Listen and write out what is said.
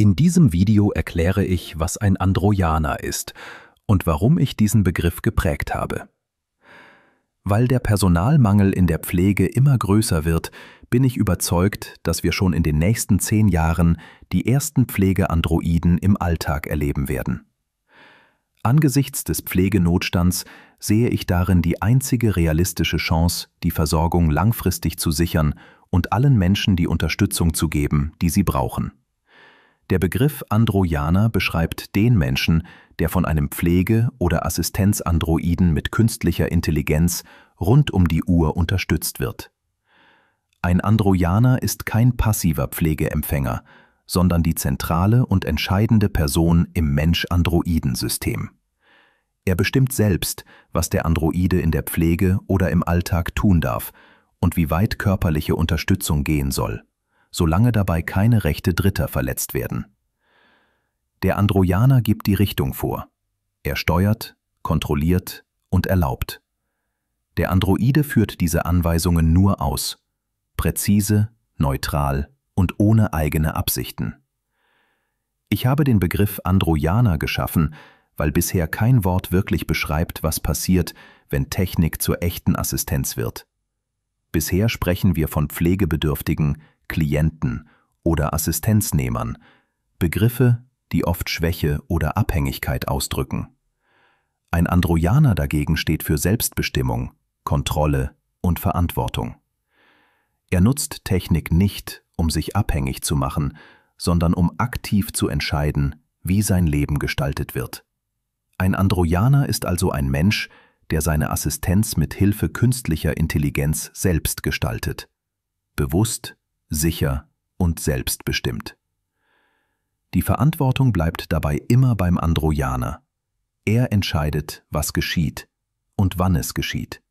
In diesem Video erkläre ich, was ein Androianer ist und warum ich diesen Begriff geprägt habe. Weil der Personalmangel in der Pflege immer größer wird, bin ich überzeugt, dass wir schon in den nächsten zehn Jahren die ersten Pflegeandroiden im Alltag erleben werden. Angesichts des Pflegenotstands sehe ich darin die einzige realistische Chance, die Versorgung langfristig zu sichern und allen Menschen die Unterstützung zu geben, die sie brauchen. Der Begriff Androianer beschreibt den Menschen, der von einem Pflege- oder Assistenzandroiden mit künstlicher Intelligenz rund um die Uhr unterstützt wird. Ein Androianer ist kein passiver Pflegeempfänger, sondern die zentrale und entscheidende Person im Mensch-Androiden-System. Er bestimmt selbst, was der Androide in der Pflege oder im Alltag tun darf und wie weit körperliche Unterstützung gehen soll solange dabei keine Rechte Dritter verletzt werden. Der Androjaner gibt die Richtung vor. Er steuert, kontrolliert und erlaubt. Der Androide führt diese Anweisungen nur aus, präzise, neutral und ohne eigene Absichten. Ich habe den Begriff Androjaner geschaffen, weil bisher kein Wort wirklich beschreibt, was passiert, wenn Technik zur echten Assistenz wird. Bisher sprechen wir von pflegebedürftigen, Klienten oder Assistenznehmern, Begriffe, die oft Schwäche oder Abhängigkeit ausdrücken. Ein Androjaner dagegen steht für Selbstbestimmung, Kontrolle und Verantwortung. Er nutzt Technik nicht, um sich abhängig zu machen, sondern um aktiv zu entscheiden, wie sein Leben gestaltet wird. Ein Androjaner ist also ein Mensch, der seine Assistenz mit Hilfe künstlicher Intelligenz selbst gestaltet. Bewusst, sicher und selbstbestimmt. Die Verantwortung bleibt dabei immer beim Androjaner. Er entscheidet, was geschieht und wann es geschieht.